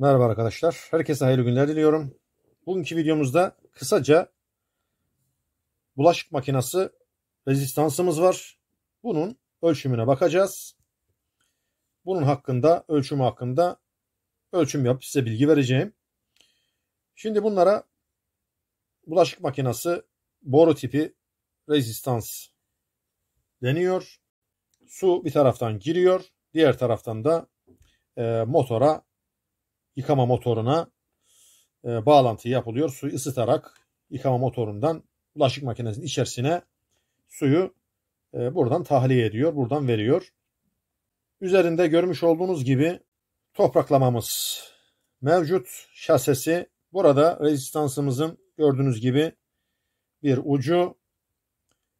Merhaba arkadaşlar. Herkese hayırlı günler diliyorum. Bugünkü videomuzda kısaca bulaşık makinesi rezistansımız var. Bunun ölçümüne bakacağız. Bunun hakkında, ölçümü hakkında ölçüm yapıp size bilgi vereceğim. Şimdi bunlara bulaşık makinesi boru tipi rezistans deniyor. Su bir taraftan giriyor, diğer taraftan da e, motora yıkama motoruna e, bağlantı yapılıyor. Suyu ısıtarak yıkama motorundan bulaşık makinesinin içerisine suyu e, buradan tahliye ediyor, buradan veriyor. Üzerinde görmüş olduğunuz gibi topraklamamız mevcut şasesi. Burada rezistansımızın gördüğünüz gibi bir ucu,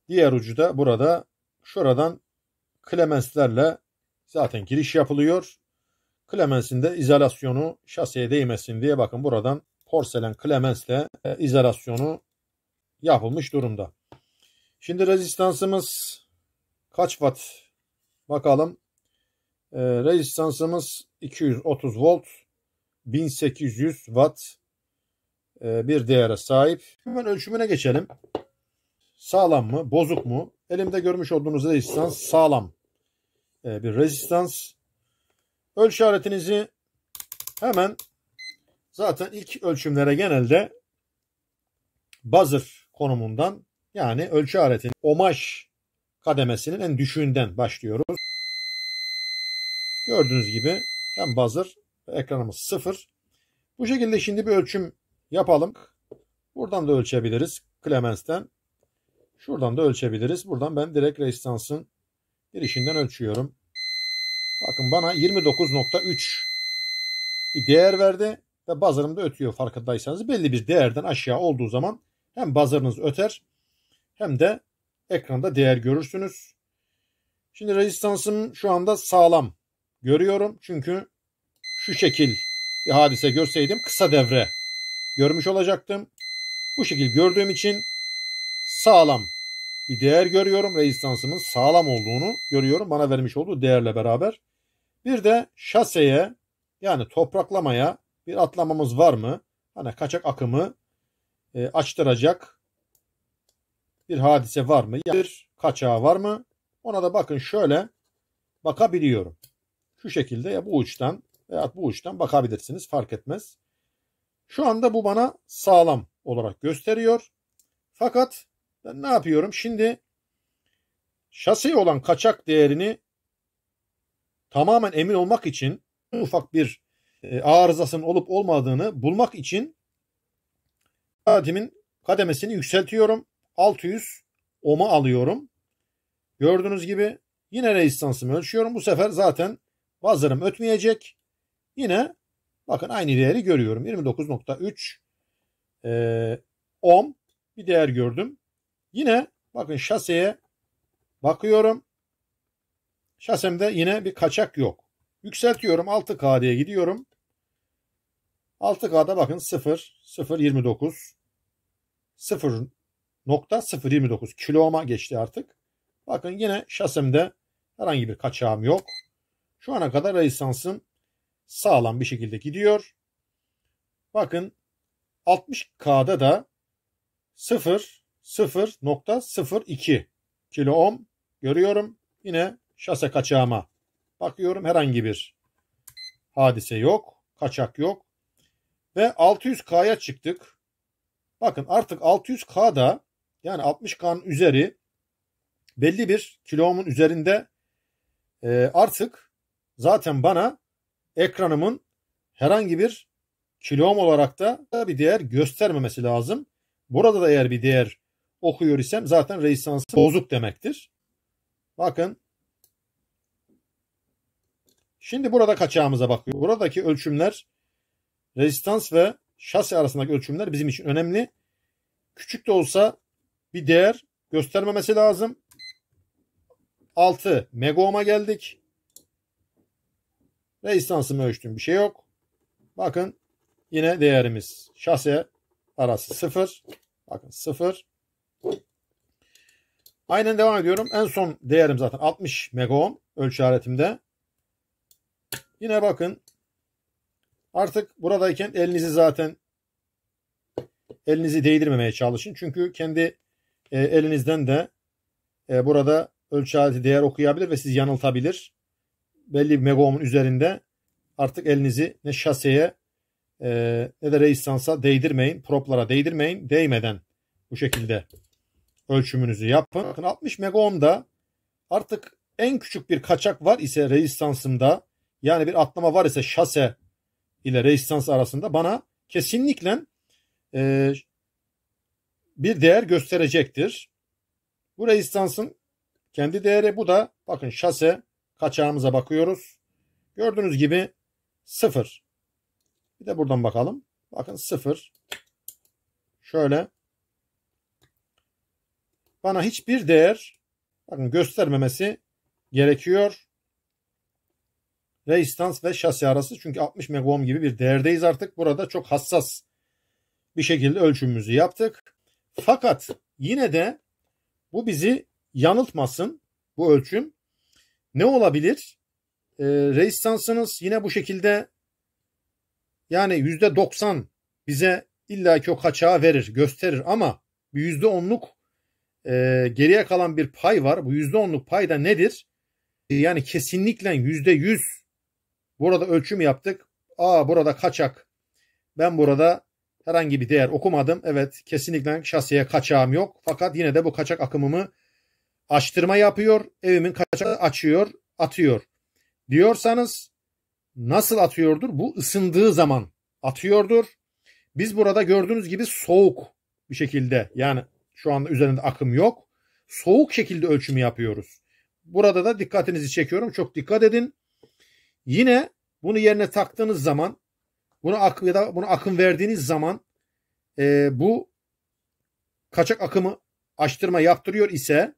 diğer ucu da burada şuradan klemenslerle zaten giriş yapılıyor. Clemens'in de izolasyonu şaseye değmesin diye bakın buradan porselen Clemens'le e, izolasyonu yapılmış durumda. Şimdi rezistansımız kaç watt bakalım. E, rezistansımız 230 volt 1800 watt e, bir değere sahip. Hemen ölçümüne geçelim. Sağlam mı? Bozuk mu? Elimde görmüş olduğunuz rezistans sağlam e, bir rezistans. Ölçü aletinizi hemen zaten ilk ölçümlere genelde buzzer konumundan yani ölçü aletinin omaj kademesinin en düşüğünden başlıyoruz. Gördüğünüz gibi hem buzzer ekranımız sıfır. Bu şekilde şimdi bir ölçüm yapalım. Buradan da ölçebiliriz Clemens'ten. Şuradan da ölçebiliriz. Buradan ben direkt resistansın girişinden ölçüyorum. Bakın bana 29.3 bir değer verdi ve buzzer'ım ötüyor farkındaysanız. Belli bir değerden aşağı olduğu zaman hem buzzer'ınız öter hem de ekranda değer görürsünüz. Şimdi rezistansım şu anda sağlam görüyorum. Çünkü şu şekil bir hadise görseydim kısa devre görmüş olacaktım. Bu şekil gördüğüm için sağlam bir değer görüyorum. Rezistansımın sağlam olduğunu görüyorum. Bana vermiş olduğu değerle beraber. Bir de şaseye yani topraklamaya bir atlamamız var mı? Hani kaçak akımı e, açtıracak bir hadise var mı? Bir kaçağı var mı? Ona da bakın şöyle bakabiliyorum. Şu şekilde ya bu uçtan veya bu uçtan bakabilirsiniz fark etmez. Şu anda bu bana sağlam olarak gösteriyor. Fakat ben ne yapıyorum? Şimdi şasiye olan kaçak değerini tamamen emin olmak için ufak bir e, arızasının olup olmadığını bulmak için saatimin kademesini yükseltiyorum. 600 ohm'a alıyorum. Gördüğünüz gibi yine rezistansımı ölçüyorum. Bu sefer zaten buzzer'ım ötmeyecek. Yine bakın aynı değeri görüyorum. 29.3 e, ohm bir değer gördüm. Yine bakın şaseye bakıyorum. Şasemde yine bir kaçak yok. Yükseltiyorum 6K gidiyorum. 6K'da bakın 0, 0, 29, 0 nokta 0.29 kiloma geçti artık. Bakın yine şasemde herhangi bir kaçağım yok. Şu ana kadar lisansım sağlam bir şekilde gidiyor. Bakın 60K'da da 0 0.02 kilo ohm görüyorum. Yine şase kaçağıma. Bakıyorum herhangi bir hadise yok. Kaçak yok. Ve 600K'ya çıktık. Bakın artık 600K'da yani 60K'nın üzeri belli bir kilomun üzerinde e, artık zaten bana ekranımın herhangi bir kilom olarak da bir değer göstermemesi lazım. Burada da eğer bir değer okuyor isem zaten resistansı bozuk demektir. Bakın Şimdi burada kaçağımıza bakıyor. Buradaki ölçümler rezistans ve şase arasındaki ölçümler bizim için önemli. Küçük de olsa bir değer göstermemesi lazım. 6 megohm'a geldik. Resistansımı ölçtüm. Bir şey yok. Bakın yine değerimiz şase arası 0. Bakın 0. Aynen devam ediyorum. En son değerim zaten 60 megohm ölçü aletimde. Yine bakın artık buradayken elinizi zaten elinizi değdirmemeye çalışın. Çünkü kendi e, elinizden de e, burada ölçü aleti değer okuyabilir ve sizi yanıltabilir. Belli bir megomun üzerinde artık elinizi ne şaseye e, ne de reistansa değdirmeyin. Proplara değdirmeyin. Değmeden bu şekilde ölçümünüzü yapın. Bakın 60 megohmda artık en küçük bir kaçak var ise reistansımda yani bir atlama var ise şase ile resistans arasında bana kesinlikle e, bir değer gösterecektir. Bu resistansın kendi değeri bu da bakın şase kaçağımıza bakıyoruz. Gördüğünüz gibi sıfır. Bir de buradan bakalım. Bakın sıfır. Şöyle. Bana hiçbir değer bakın göstermemesi gerekiyor. Reistans ve şasi arası çünkü 60 megohm gibi bir değerdeyiz artık. Burada çok hassas bir şekilde ölçümümüzü yaptık. Fakat yine de bu bizi yanıltmasın bu ölçüm. Ne olabilir? E, ee, resistansınız yine bu şekilde yani %90 bize illaki o kaçağı verir, gösterir ama %10'luk e, geriye kalan bir pay var. Bu %10'luk pay da nedir? Yani kesinlikle %100 Burada ölçüm yaptık. Aa burada kaçak. Ben burada herhangi bir değer okumadım. Evet kesinlikle şasiye kaçağım yok. Fakat yine de bu kaçak akımımı açtırma yapıyor. Evimin kaçağı açıyor, atıyor. Diyorsanız nasıl atıyordur? Bu ısındığı zaman atıyordur. Biz burada gördüğünüz gibi soğuk bir şekilde yani şu anda üzerinde akım yok. Soğuk şekilde ölçümü yapıyoruz. Burada da dikkatinizi çekiyorum. Çok dikkat edin. Yine bunu yerine taktığınız zaman bunu ak ya da bunu akım verdiğiniz zaman e, bu kaçak akımı açtırma yaptırıyor ise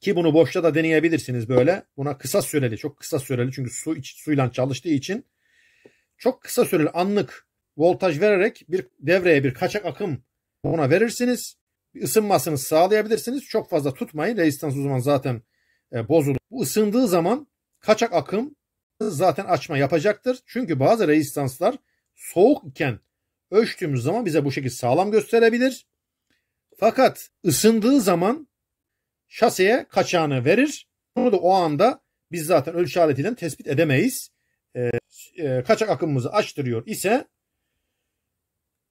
ki bunu boşta da deneyebilirsiniz böyle. Buna kısa süreli, çok kısa süreli çünkü su iç, suyla çalıştığı için çok kısa süreli anlık voltaj vererek bir devreye bir kaçak akım buna verirsiniz. Isınmasını sağlayabilirsiniz. Çok fazla tutmayın. Rezistans o zaman zaten e, bozulur. Bu ısındığı zaman kaçak akım zaten açma yapacaktır. Çünkü bazı rezistanslar soğuk iken ölçtüğümüz zaman bize bu şekilde sağlam gösterebilir. Fakat ısındığı zaman şaseye kaçağını verir. Bunu da o anda biz zaten ölçü aletiyle tespit edemeyiz. Ee, e, kaçak akımımızı açtırıyor ise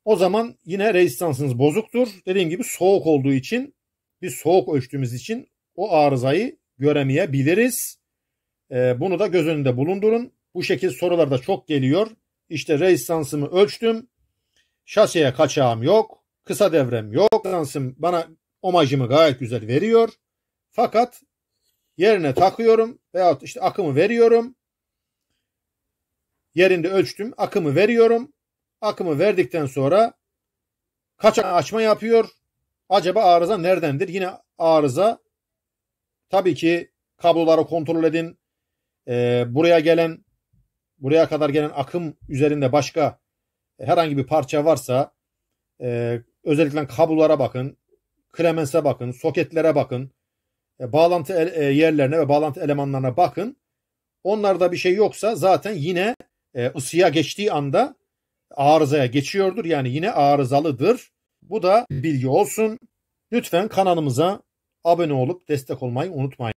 o zaman yine rezistansınız bozuktur. Dediğim gibi soğuk olduğu için bir soğuk ölçtüğümüz için o arızayı göremeyebiliriz. E, bunu da göz önünde bulundurun. Bu şekil sorularda çok geliyor. İşte resistansımı ölçtüm. şasiye kaçağım yok. Kısa devrem yok. Resistansım bana omajımı gayet güzel veriyor. Fakat yerine takıyorum veyahut işte akımı veriyorum. Yerinde ölçtüm. Akımı veriyorum. Akımı verdikten sonra kaçak açma yapıyor. Acaba arıza neredendir? Yine arıza tabii ki kabloları kontrol edin e, buraya gelen buraya kadar gelen akım üzerinde başka herhangi bir parça varsa e, özellikle kablolara bakın, kremense bakın, soketlere bakın, e, bağlantı el, e, yerlerine ve bağlantı elemanlarına bakın. Onlarda bir şey yoksa zaten yine e, ısıya geçtiği anda arızaya geçiyordur. Yani yine arızalıdır. Bu da bilgi olsun. Lütfen kanalımıza abone olup destek olmayı unutmayın.